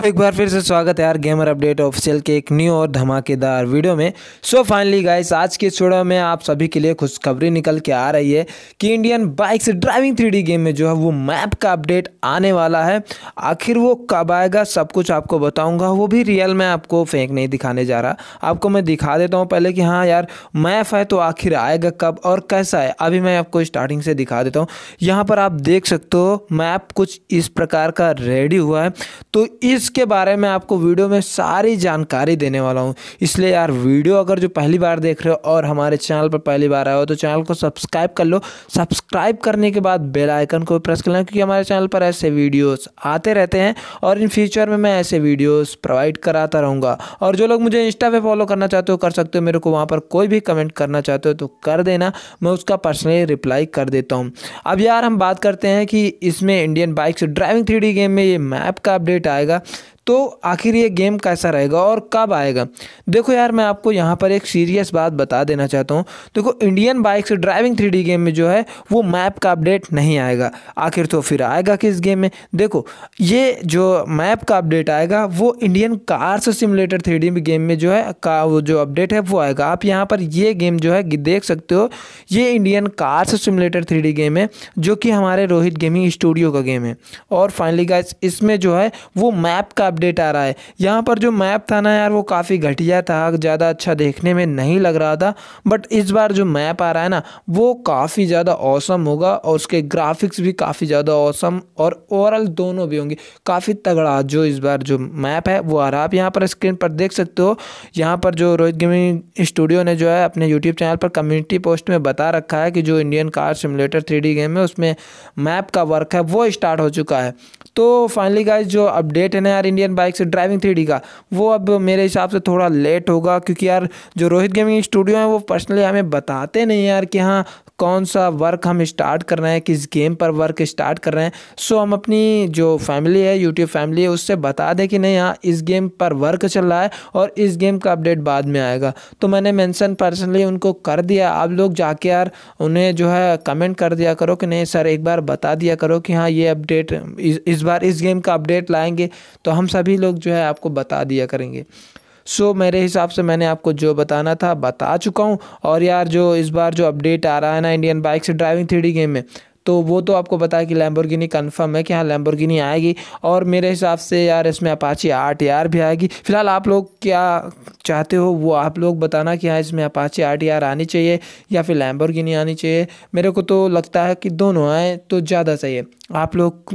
तो एक बार फिर से स्वागत है यार गेमर अपडेट ऑफिशियल के एक न्यू और धमाकेदार वीडियो में सो फाइनली गाइस आज के वीडियो में आप सभी के लिए खुशखबरी निकल के आ रही है कि Indian bikes driving three game में जो है वो मैप का अपडेट आने वाला है आखिर वो कब आएगा सब कुछ आपको बताऊँगा वो भी रियल में आपको फेंक नहीं दिखाने जा रहा आपको मैं दिखा देता हूँ पहले कि हाँ यार मैप है तो आखिर आएगा कब और कैसा है अभी मैं आपको स्टार्टिंग से दिखा देता हूँ यहाँ पर आप देख सकते हो मैप कुछ इस प्रकार का रेडी हुआ है तो इस इसके बारे में आपको वीडियो में सारी जानकारी देने वाला हूँ इसलिए यार वीडियो अगर जो पहली बार देख रहे हो और हमारे चैनल पर पहली बार आए हो तो चैनल को सब्सक्राइब कर लो सब्सक्राइब करने के बाद बेल आइकन को प्रेस कर लें क्योंकि हमारे चैनल पर ऐसे वीडियोस आते रहते हैं और इन फ्यूचर में मैं ऐसे वीडियोस प्रोवाइड कराता रहूँगा और जो लोग मुझे इंस्टा पे फॉलो करना चाहते हो कर सकते हो मेरे को वहाँ पर कोई भी कमेंट करना चाहते हो तो कर देना मैं उसका पर्सनली रिप्लाई कर देता हूँ अब यार हम बात करते हैं कि इसमें Indian bikes driving three game में ये मैप का अपडेट आएगा तो आखिर ये गेम कैसा रहेगा और कब आएगा देखो यार मैं आपको यहाँ पर एक सीरियस बात बता देना चाहता हूँ देखो Indian bikes driving three game में जो है वो मैप का अपडेट नहीं आएगा आखिर तो फिर आएगा किस गेम में देखो ये जो मैप का अपडेट आएगा वो Indian cars simulator three game में जो है का वो जो अपडेट है वो आएगा आप यहाँ पर ये गेम जो है देख सकते हो ये Indian cars simulator three game है जो कि हमारे रोहित गेमिंग स्टूडियो का गेम है और फाइनली गाइस इसमें जो है वो मैप का अपडेट आ रहा है यहाँ पर जो मैप था ना यार वो काफ़ी घटिया था ज़्यादा अच्छा देखने में नहीं लग रहा था बट इस बार जो मैप आ रहा है ना वो काफ़ी ज़्यादा औसम होगा और उसके ग्राफिक्स भी काफ़ी ज़्यादा औसम और ओवरऑल दोनों भी होंगे काफ़ी तगड़ा जो इस बार जो मैप है वो आ रहा है आप यहाँ पर स्क्रीन पर देख सकते हो यहाँ पर जो रोहित गेमिंग स्टूडियो ने जो है अपने यूट्यूब चैनल पर कम्युनिटी पोस्ट में बता रखा है कि जो Indian car simulator three game है उसमें मैप का वर्क है वो स्टार्ट हो चुका है तो फाइनली गाइज जो अपडेट है ना यार इंडिया इंडियन बाइक से ड्राइविंग थ्री का वो अब मेरे हिसाब से थोड़ा लेट होगा क्योंकि यार जो रोहित गेमिंग स्टूडियो है वो पर्सनली हमें बताते नहीं यार कि हाँ कौन सा वर्क हम स्टार्ट कर रहे हैं किस गेम पर वर्क स्टार्ट कर रहे हैं सो हम अपनी जो फैमिली है यूट्यूब फैमिली है उससे बता दें कि नहीं हाँ इस गेम पर वर्क चल रहा है और इस गेम का अपडेट बाद में आएगा तो मैंने मेंशन पर्सनली उनको कर दिया आप लोग जाके यार उन्हें जो है कमेंट कर दिया करो कि नहीं सर एक बार बता दिया करो कि हाँ ये अपडेट इस, इस बार इस गेम का अपडेट लाएंगे तो हम सभी लोग जो है आपको बता दिया करेंगे सो so, मेरे हिसाब से मैंने आपको जो बताना था बता चुका हूँ और यार जो इस बार जो अपडेट आ रहा है ना इंडियन बाइक से ड्राइविंग थ्री गेम में तो वो तो आपको बताया कि लैम्बोर्गिनी कंफर्म है कि हाँ लैम्बोर्गिनी आएगी और मेरे हिसाब से यार इसमें अपाची आठ यार भी आएगी फिलहाल आप लोग क्या चाहते हो वो आप लोग बताना कि हाँ इसमें अपाची आठ यार आनी चाहिए या फिर लैम्बोर्गिनी आनी चाहिए मेरे को तो लगता है कि दोनों आए तो ज़्यादा सही है आप लोग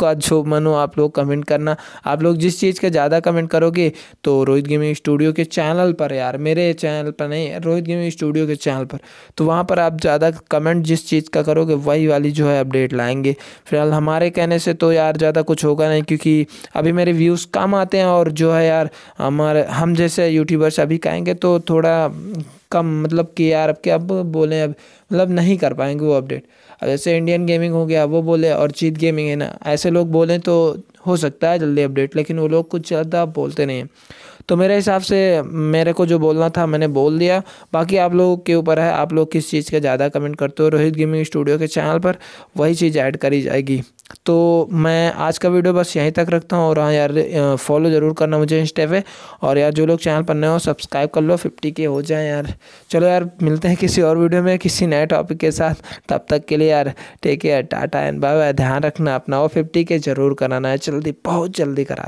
का जो मन हो आप लोग कमेंट करना आप लोग जिस चीज़ का ज़्यादा कमेंट करोगे तो रोहित गेमिंग स्टूडियो के चैनल पर यार मेरे चैनल पर नहीं रोहित गेमिंग स्टूडियो के चैनल पर तो वहाँ पर आप ज़्यादा कमेंट जिस चीज़ का करोगे वही वाली जो है अपडेट लाएंगे फिलहाल हमारे कहने से तो यार ज़्यादा कुछ होगा नहीं क्योंकि अभी मेरे व्यूज़ कम आते हैं और जो है यार हमारे हम जैसे यूट्यूबर्स अभी कहेंगे तो थोड़ा कम मतलब के यार अब क्या अब बोलें अब मतलब नहीं कर पाएंगे वो अपडेट अब जैसे इंडियन गेमिंग हो गया वो बोले और जीत गेमिंग है ना ऐसे लोग बोलें तो हो सकता है जल्दी अपडेट लेकिन वो लोग कुछ ज़्यादा बोलते नहीं हैं तो मेरे हिसाब से मेरे को जो बोलना था मैंने बोल दिया बाकी आप लोगों के ऊपर है आप लोग किस चीज़ का ज़्यादा कमेंट करते हो रोहित गेमिंग स्टूडियो के चैनल पर वही चीज़ ऐड करी जाएगी तो मैं आज का वीडियो बस यहीं तक रखता हूँ और हाँ यार फॉलो ज़रूर करना मुझे इंस्टा पे और यार जो लोग चैनल पर नए हो सब्सक्राइब कर लो फिफ्टी के हो जाए यार चलो यार मिलते हैं किसी और वीडियो में किसी नए टॉपिक के साथ तब तक के लिए यार take care tata and bye bye ध्यान रखना अपना और फिफ्टी के ज़रूर कराना है जल्दी बहुत जल्दी करा